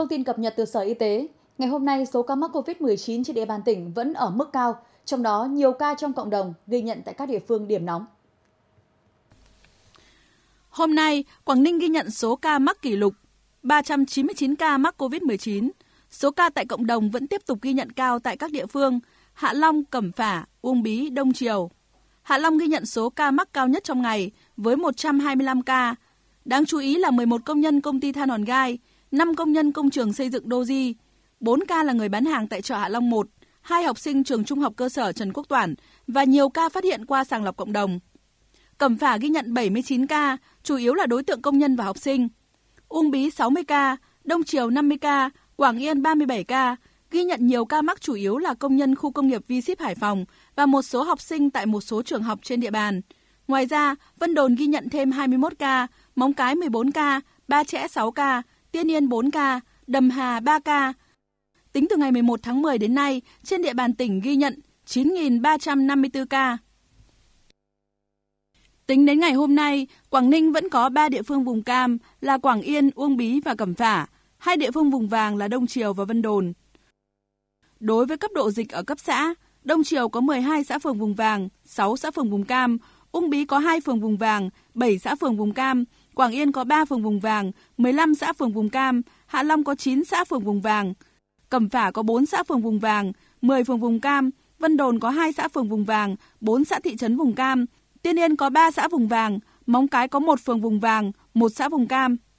Thông tin cập nhật từ Sở Y tế, ngày hôm nay số ca mắc COVID-19 trên địa bàn tỉnh vẫn ở mức cao, trong đó nhiều ca trong cộng đồng ghi nhận tại các địa phương điểm nóng. Hôm nay, Quảng Ninh ghi nhận số ca mắc kỷ lục 399 ca mắc COVID-19. Số ca tại cộng đồng vẫn tiếp tục ghi nhận cao tại các địa phương Hạ Long, Cẩm Phả, Uông Bí, Đông Triều. Hạ Long ghi nhận số ca mắc cao nhất trong ngày với 125 ca. Đáng chú ý là 11 công nhân công ty than hòn gai – 5 công nhân công trường xây dựng Doji, 4 ca là người bán hàng tại chợ Hạ Long 1, hai học sinh trường trung học cơ sở Trần Quốc Toản và nhiều ca phát hiện qua sàng lọc cộng đồng. Cẩm Phả ghi nhận 79 ca, chủ yếu là đối tượng công nhân và học sinh. Uông Bí 60 ca, Đông Triều 50 ca, Quảng Yên 37 ca, ghi nhận nhiều ca mắc chủ yếu là công nhân khu công nghiệp V Ship Hải Phòng và một số học sinh tại một số trường học trên địa bàn. Ngoài ra, Vân Đồn ghi nhận thêm 21 ca, Móng Cái 14 ca, Ba Chẽ 6 ca, Tiên Yên 4 ca, Đầm Hà 3 ca. Tính từ ngày 11 tháng 10 đến nay, trên địa bàn tỉnh ghi nhận 9.354 ca. Tính đến ngày hôm nay, Quảng Ninh vẫn có 3 địa phương vùng cam là Quảng Yên, Uông Bí và Cẩm Phả, hai địa phương vùng vàng là Đông Triều và Vân Đồn. Đối với cấp độ dịch ở cấp xã, Đông Triều có 12 xã phường vùng vàng, 6 xã phường vùng cam, Ung Bí có 2 phường vùng vàng, 7 xã phường vùng cam, Quảng Yên có 3 phường vùng vàng, 15 xã phường vùng cam, Hạ Long có 9 xã phường vùng vàng, Cẩm Phả có 4 xã phường vùng vàng, 10 phường vùng cam, Vân Đồn có 2 xã phường vùng vàng, 4 xã thị trấn vùng cam, Tiên Yên có 3 xã vùng vàng, Móng Cái có 1 phường vùng vàng, 1 xã vùng cam.